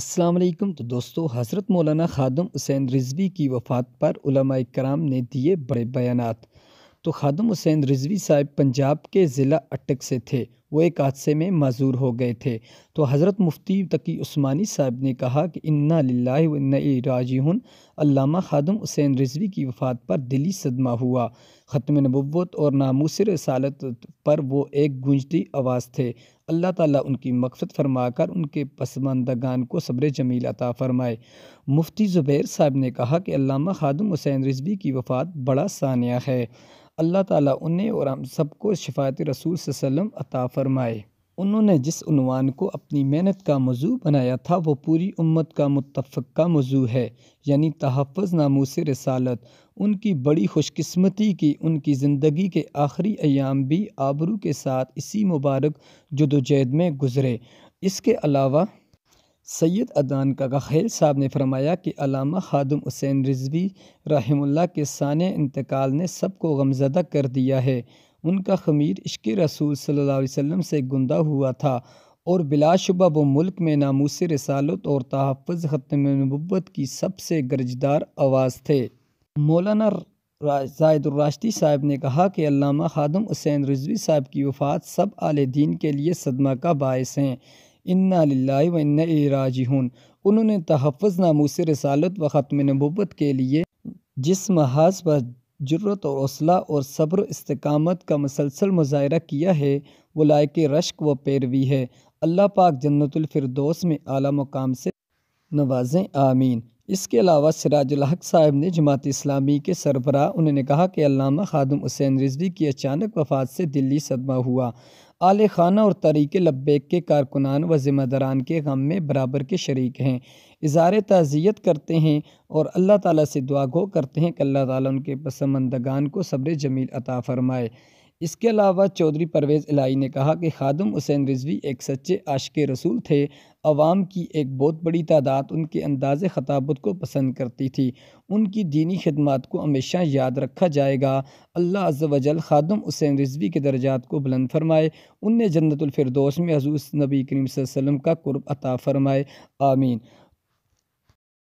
अस्सलाम वालेकुम तो दोस्तों हज़रत मौलाना खादम हुसैन रिजवी की वफ़ात पर कराम ने दिए बड़े बयानात तो खादम हुसैन रिजवी साहब पंजाब के ज़िला अटक से थे वो एक हादसे में माजूर हो गए थे तो हज़रत मुफ्ती तकी उस्मानी साहब ने कहा कि इन्ना लाला हन अलामा खादम हुसैन रिजवी की वफ़ात पर दिली सदमा हुआ ख़त्म नबूत और नामूसर सालत पर वो एक गूंजती आवाज़ थे अल्लाह ताला उनकी मकसद फरमाकर उनके पसमानदगान को सब्र जमील अता फ़रमाए मुफ्ती ज़ुबैर साहब ने कहा कि अल्लामा खादम हुसैन रिजवी की वफ़ात बड़ा सानिया है अल्लाह ताला उन्हें और हम सबको शिफायत रसूल वसम अता फ़रमाए उन्होंने जिस उनवान को अपनी मेहनत का मौजू बनाया था वो पूरी उम्मत का मुतफ़ का मौजू है यानी तहफ़ से रसालत उनकी बड़ी खुशकस्मती की उनकी ज़िंदगी के आखिरी अयाम भी आबरू के साथ इसी मुबारक जदोजहद में गुज़रे इसके अलावा सैयद अदान का खैल साहब ने फरमाया कि अलामा खादम हुसैन रिजवी रहमुल्ला के सान इंतकाल ने सबको गमजदा कर दिया है उनका खमीर इश्क रसूल सल्लल्लाहु अलैहि वसल्लम से गुंदा हुआ था और बिलाशुबा वो मुल्क में नामूस रसालत और तहफ़ ख़त्म नबूत की सबसे गरजदार आवाज़ थे मौलाना जायदुलराश्ती साहब ने कहा कि अल्लामा खादम हुसैन रिजवी साहब की वफ़ात सब आल दीन के लिए सदमा का बायस हैं इन्ना लाही व उन्होंने तहफ़ नामूस रसालत व ख़त्म नबूबत के लिए जिस महाज पर जरूरत और हौसला और सब्र इसकामत का मसलसल मुजाहरा किया है वो लायक रश्क व पैरवी है अल्लाह पाक जन्नतफरदोस में आला मकाम से नवाजें आमीन इसके अलावा सिराजुलहक साहब ने जमात इस्लामी के सरबरा उन्होंने कहा कि अलामा खादम हुसैन रिजवी की अचानक वफात से दिल्ली सदमा हुआ आल खाना और तरीक लब्बेक के कारकुनान व ज़िम्मेदारान के गम में बराबर के शरीक हैं इज़ार तज़ियत करते हैं और अल्लाह ताला से दुआ गो करते हैं कि अल्लाह ताला उनके पसमंदगान को सब्र जमील अता फ़रमाए इसके अलावा चौधरी परवेज़ इलाही ने कहा कि खादम हुसैन रिजवी एक सच्चे आशिक रसूल थे अवाम की एक बहुत बड़ी तादाद उनके अंदाज खताबत को पसंद करती थी उनकी दीनी खदमात को हमेशा याद रखा जाएगा अल्लाह अज़ वजल खादम हुसैन रिजवी के दर्जात को बुलंद फरमाए उन जन्नतफरदोश में हजूस नबी करीम वसम का कुर्ब अता फरमाए आमीन